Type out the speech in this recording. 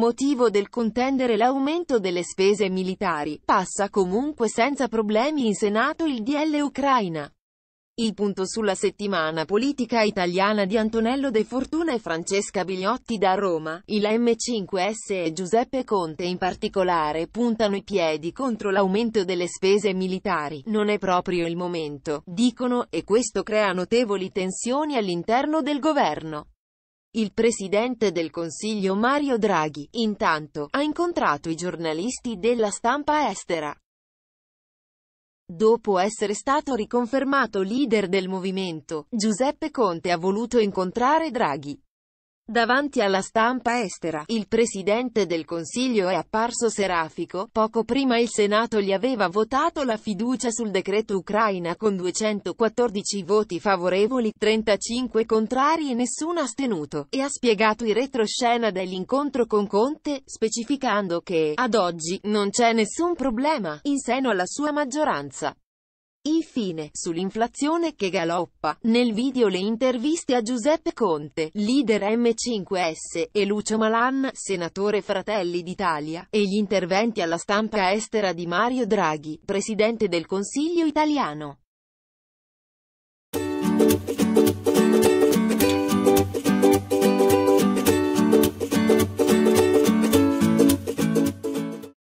motivo del contendere l'aumento delle spese militari, passa comunque senza problemi in Senato il DL Ucraina. Il punto sulla settimana politica italiana di Antonello De Fortuna e Francesca Bigliotti da Roma, il M5S e Giuseppe Conte in particolare puntano i piedi contro l'aumento delle spese militari. Non è proprio il momento, dicono, e questo crea notevoli tensioni all'interno del governo. Il presidente del Consiglio Mario Draghi, intanto, ha incontrato i giornalisti della stampa estera. Dopo essere stato riconfermato leader del movimento, Giuseppe Conte ha voluto incontrare Draghi. Davanti alla stampa estera, il Presidente del Consiglio è apparso serafico, poco prima il Senato gli aveva votato la fiducia sul decreto Ucraina con 214 voti favorevoli, 35 contrari e nessuno astenuto, e ha spiegato i retroscena dell'incontro con Conte, specificando che, ad oggi, non c'è nessun problema, in seno alla sua maggioranza. Infine, sull'inflazione che galoppa, nel video le interviste a Giuseppe Conte, leader M5S, e Lucio Malan, senatore Fratelli d'Italia, e gli interventi alla stampa estera di Mario Draghi, presidente del Consiglio italiano.